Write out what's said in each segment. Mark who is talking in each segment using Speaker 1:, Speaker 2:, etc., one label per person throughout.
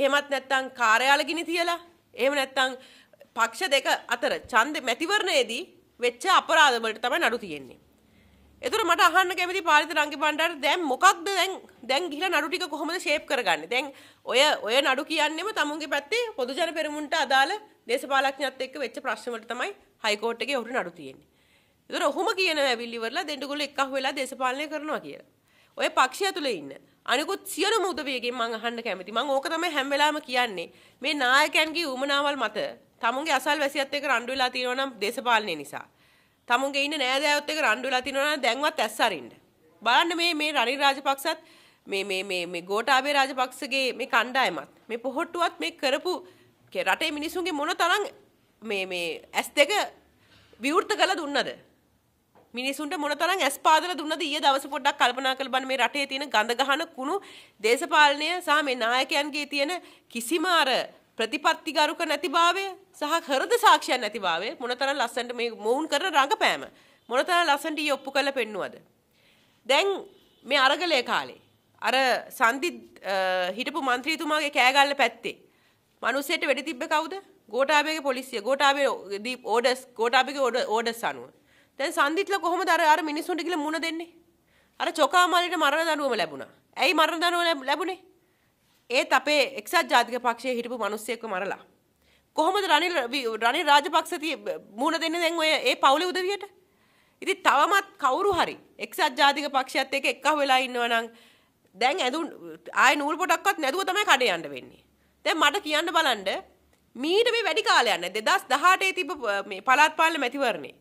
Speaker 1: එහෙමත් නැත්නම් කාර්යාල ගිනි තියලා එහෙම නැත්නම් පක්ෂ දෙක අතර ඡන්ද මැතිවරණයේදී වෙච්ච අපරාධ වලට තමයි නඩු තියෙන්නේ. ඒතර මට අහන්න කැමති පාලිත රංගි බණ්ඩාර දැන් මොකක්ද දැන් දැන් ගිහිලා නඩු ටික කොහොමද ෂේප් කරගන්නේ? දැන් ඔය ඔය නඩු කියන්නේම තමුන්ගේ පැත්තේ පොදු ජන පෙරමුණට අදාළ දේශපාලඥයත් එක්ක වෙච්ච ප්‍රශ්න වලට තමයි හයිකෝට් එකේ උරු නඩු තියෙන්නේ. ඒතර ඔහොම කියනවා ඇවිල්ලිවරලා දෙන්නගොල්ලෝ එක්කහුවෙලා දේශපාලනය කරනවා කියලා. ඔය පක්ෂය තුලේ ඉන්න අනිකුත් සියලුම උදවියගෙන් මම අහන්න කැමති. මම ඕක තමයි හැම වෙලාවෙම කියන්නේ. මේ නායකයන්ගේ උමනාවල් මත තමුන්ගේ අසල්වැසියත් එක්ක රණ්ඩු වෙලා තියෙනවා නම් දේශපාලනය නිසා. තමුන්ගේ ඉන්න නෑදෑයොත් එක්ක රණ්ඩු වෙලා තියෙනවා නම් දැන්වත් ඇස් අරින්න. බලන්න මේ මේ රනිල් රාජපක්සත් මේ මේ මේ මේ ගෝඨාභය රාජපක්ෂගේ මේ කණ්ඩායමත් මේ පොහොට්ටුවත් මේ කරපු රටේ මිනිසුන්ගේ මොන තරම් මේ මේ ඇස් දෙක විවෘත කළ දුන්නද මිනිසුන්ට මොනතරම් ඇස් පාදලා දුන්නද ඊයේ දවස පොඩ්ඩක් කල්පනා කරලා බලන්න මේ රටේ තියෙන ගඳ ගහන කුණු දේශපාලනය සහ මේ නායකයන්ගේ තියෙන කිසිම අර ප්‍රතිපත්තිගරුක නැතිභාවය සහ හෘද සාක්ෂියක් නැතිභාවය මොනතරම් ලස්සනට මේ මොවුන් කරන රඟපෑම මොනතරම් ලස්සනට ඊ ඔප්පු කරලා පෙන්නුවද දැන් මේ අරගලයේ කාලේ අර සන්දි හිටපු മന്ത്രിතුමාගේ කෑගල්ල පැත්තේ මිනිස්සෙට වෙඩි තිබ්බේ කවුද? ගෝඨාභයගේ පොලිසිය. ගෝඨාභයේ ඕඩර්ස් ගෝඨාභයගේ ඕඩර්ස් අනුව දැන් සන්දිත්ල කොහොමද අර අර මිනිස්සුන්ට කියලා මුණ දෙන්නේ? අර චොකාමාලිට මරණ දඬුවම ලැබුණා. ඇයි මරණ දඬුවම ලැබුණේ? ඒත් අපේ එක්සත් ජාතික පක්ෂයේ හිටපු මිනිස්සෙක්ව මරලා. කොහොමද රනිල් රනිල් රාජපක්ෂ මුණ දෙන්නේ දැන් ඔය ඒ පවුලේ උදවියට? ඉතින් තවමත් කවුරු හරි එක්සත් ජාතික පක්ෂයත් එක්ක එක්ක වෙලා ඉන්නවා නම් දැන් ඇඳුම් ආයේ නූල් පොටක්වත් නැතුව තමයි කඩේ යන්න වෙන්නේ. දැන් මට කියන්න බලන්න මීට මේ වැඩි කාලයක් නැහැ 2018 තිබ්බ මේ පළාත් පාලන මැතිවරණේ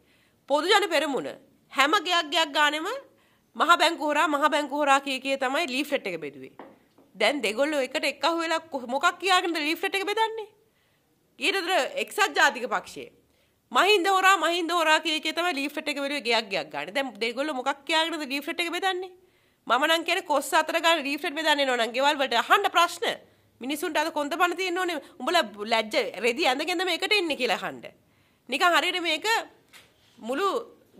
Speaker 1: පොදුජන පෙරමුණ හැම ගයක් ගයක් ගානෙම මහ බැංකු හොරා මහ බැංකු හොරා කිය කිය තමයි ලීෆ්ලට් එක බෙදුවේ. දැන් දෙගොල්ලෝ එකට එකහු වෙලා මොකක් කියාගෙනද ලීෆ්ලට් එක බෙදන්නේ? ඊටතර එක්සත් ජාතික පක්ෂයේ මහින්ද හොරා මහින්ද හොරා කිය කිය තමයි ලීෆ්ලට් එක බෙදුවේ ගයක් ගයක් ගානේ. දැන් දෙගොල්ලෝ මොකක් කියාගෙනද ලීෆ්ලට් එක බෙදන්නේ? මම නම් කියන්නේ කොස් අතර ගන්න ලීෆ්ලට් බෙදන්නේ නෝනම් ගෙවල් වලට අහන්න ප්‍රශ්න. මිනිසුන්ට අද කොන්ද පණ තියෙන්න ඕනේ. උඹලා ලැජ්ජ රෙදි ඇඳගෙන මේකට එන්නේ කියලා අහන්න. නිකන් හරියට මේක මුළු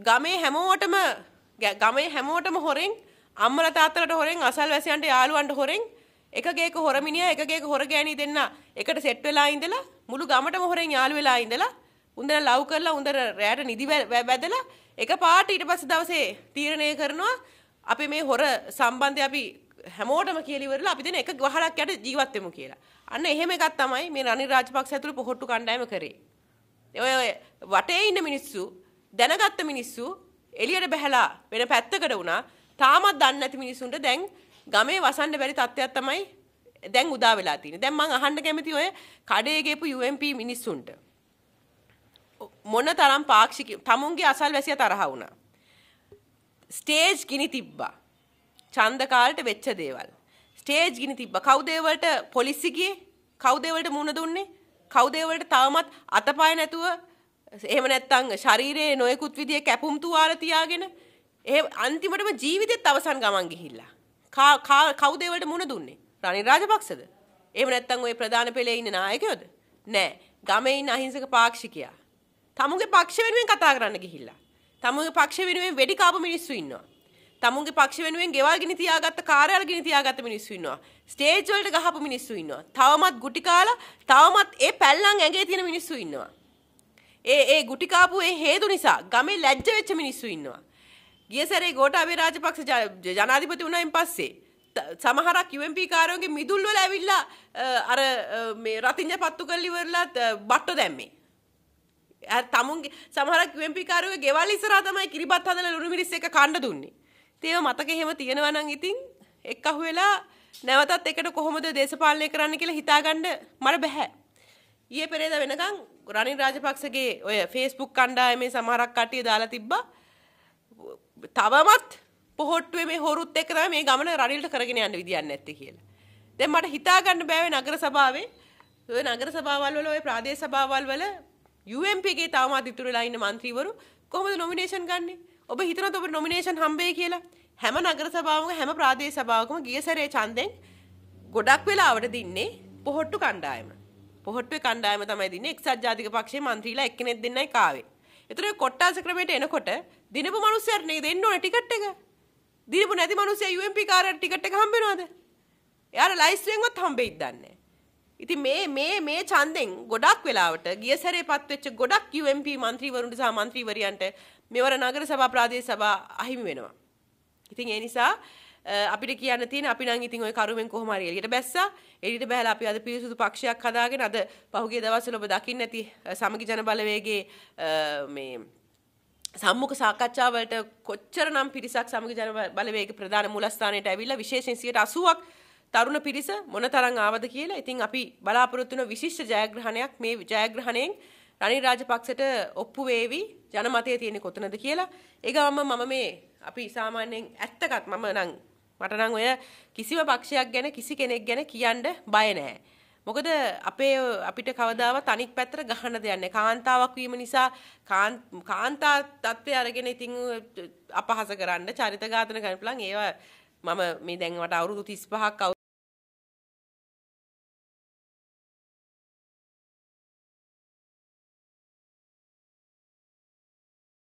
Speaker 1: ගමේ හැමෝටම ගමේ හැමෝටම හොරෙන් අම්මල තාත්තලට හොරෙන් අසල්වැසියන්ට යාළුවන්ට හොරෙන් එක ගේක හොරමිනියා එක ගේක හොර ගෑණි දෙන්න එකට සෙට් වෙලා ඉඳලා මුළු ගමටම හොරෙන් යාළු වෙලා ඉඳලා උන්දර ලව් කරලා උන්දර රැයට නිදි වැදලා එක පාට ඊට පස්සේ දවසේ තීරණය කරනවා අපි මේ හොර සම්බන්ධය අපි හැමෝටම කියලිවරලා අපි දෙන එක ගහලක් යට ජීවත් වෙමු කියලා. අන්න එහෙම එකක් තමයි මේ රනිල් රාජපක්ෂ ඇතුළු පොහොට්ටු කණ්ඩායම කරේ. ඔය වටේ ඉන්න මිනිස්සු දැනගත්ත මිනිස්සු එළියට බැහැලා වෙන පැත්තකට වුණා. තාමත් දන්නේ නැති මිනිසුන්ට දැන් ගමේ වසන්න බැරි තත්ත්වයක් තමයි දැන් උදා වෙලා තියෙන්නේ. දැන් මම අහන්න කැමති ඔය කඩේ ගේපු UMP මිනිස්සුන්ට මොන තරම් පාක්ෂික තමුන්ගේ අසල්වැසියා තරහ වුණා. ස්ටේජ් ගිනි තිබ්බා. ඡන්ද කාලට වෙච්ච දේවල්. ස්ටේජ් ගිනි තිබ්බා. කවුද ඒවලට පොලිසි ගියේ? කවුද ඒවලට මුණ දුන්නේ? කවුද ඒවලට තවමත් අතපය නැතුව එහෙම නැත්තං ශරීරයේ නොයකුත් විදිිය කැපුම් තුවාල තියාගෙන ඒ අන්තිමටම ජීවිතෙත් අවසන් ගමන් ගිහිල්ලා කවුදේවට මුණ දුන්නේ රනිල් රාජපක්ෂද එහෙම නැත්තං ওই ප්‍රධාන පෙළේ ඉන්න නායකයෝද නෑ ගමේ ඉන්න අහිංසක පාක්ෂිකයා තමුගේ පක්ෂ වෙනුවෙන් කතා කරන්න ගිහිල්ලා තමුගේ පක්ෂ වෙනුවෙන් වෙඩි කාපු මිනිස්සු ඉන්නවා තමුන්ගේ පක්ෂ වෙනුවෙන් ගෙවල් ගිනි තියාගත්ත කාර්යාල ගිනි තියාගත්ත මිනිස්සු ඉන්නවා. ස්ටේජ් වලට ගහපු මිනිස්සු ඉන්නවා. තවමත් ගුටි කාලා තවමත් ඒ පැල්ලන් ඇඟේ තියෙන මිනිස්සු ඉන්නවා. ඒ ඒ ගුටි කාපු ඒ හේතු නිසා ගමේ ලැජ්ජ වෙච්ච මිනිස්සු ඉන්නවා. ගිය සැරේ ගෝඨාභය රාජපක්ෂ ජනාධිපති වුණායින් පස්සේ සමහරක් UMP කාරයෝගේ මිදුල් වල ඇවිල්ලා අර මේ රතිඤ්ඤ පත්තුකල්ලි වලලා බට්ට දැම්මේ. තමුන්ගේ සමහරක් UMP කාරයෝගේ ගෙවල් ඉස්සරහා තමයි කිරිබත් හදලා ලුණු මිරිස් එක කන්න දුන්නේ. ඒව මතක එහෙම තියෙනවා නම් ඉතින් එක් අහුවෙලා නැවතත් එකට කොහොමද දේශපාලනය කරන්න කියලා හිතාගන්න මට බෑ. ඊයේ පෙරේද වෙනකන් රනිල් රාජපක්ෂගේ ඔය ෆේස්බුක් කණ්ඩායමේ සමහරක් කටිය දාලා තිබ්බා තවමත් පොහොට්ටුවේ මේ හොරුත් එක්ක තමයි මේ ගමන රනිල්ට කරගෙන යන්න විදියක් නැත්තේ කියලා. දැන් මට හිතා ගන්න බෑවේ නගර සභාවේ ඔය නගර සභාවල් වල ඔය ප්‍රාදේශ සභාවල් වල UMP ගේ තවමත් ඉතුරු වෙලා ඉන්න മന്ത്രിවරු කොහොමද නොමිනේෂන් ගන්නෙ? ඔබ හිතනවද ඔබට නොමිනේෂන් හම්බෙයි කියලා? හැම නගර සභාවකම හැම ප්‍රාදේශ සභාවකම ගිය සැරේ ඡන්දෙන් ගොඩක් වෙලාවට දින්නේ පොහොට්ටු කණ්ඩායම. පොහොට්ටුවේ කණ්ඩායම තමයි දින්නේ එක්සත් ජාතික පක්ෂයේ മന്ത്രിලා එක්කෙනෙක් දෙන්නයි කාවේ. ඒතර කොට්ටාස ක්‍රමයට එනකොට දිනපු මිනිස්සුන්ට නේ දෙන්න ඕන ටිකට් එක. දිනපු නැති මිනිස්සයා UMP කාර්යයට ටිකට් එක හම්බ වෙනවද? එයාට ලයිස්ට්ුවෙන්වත් හම්බෙයිද දන්නේ ඉතින් මේ මේ මේ ඡන්දෙන් ගොඩක් වෙලාවට ගිය සැරේ පත්වෙච්ච ගොඩක් UMP മന്ത്രിවරුන්ට සහ മന്ത്രിවරියන්ට මෙවර නගර සභා ප්‍රාදේශ සභා අහිමි වෙනවා. ඉතින් ඒ නිසා අපිට කියන්න තියෙන අපි නම් ඉතින් ওই කරුමෙන් කොහොම හරි එළියට බැස්සා එළියට බහලා අපි අද පිරිසුදු පක්ෂයක් හදාගෙන අද පහුගිය දවස්වල ඔබ දකින්න ඇති සමගි ජන බලවේගයේ මේ සම්මුඛ සාකච්ඡාවලට කොච්චර නම් පිරිසක් සමගි ජන බලවේග ප්‍රධාන මූලස්ථානයට ඇවිල්ලා විශේෂයෙන් 80ක් තරුණ පිරිස මොනතරම් ආවද කියලා ඉතින් අපි බලාපොරොත්තු වෙන විශිෂ්ට ජයග්‍රහණයක් මේ ජයග්‍රහණයෙන් රනිල් රාජපක්ෂට ඔප්පු වේවි ජනමතය තියෙන්නේ කොතනද කියලා. ඒ ගමම මම මේ අපි සාමාන්‍යයෙන් ඇත්තකත් මම නම් මට නම් ඔය කිසිම පක්ෂයක් ගැන කිසි කෙනෙක් ගැන කියන්න බය නෑ. මොකද අපේ අපිට කවදාවත් අනික් පැත්තට ගහන්න දෙන්නේ කාන්තාවක් වීම නිසා කාන්තා තත්ත්වය අරගෙන ඉතින් අපහාස කරන්න චරිත ඝාතන කරන්න පුළුවන් ඒවා මම මේ දැන් මට අවුරුදු 35ක්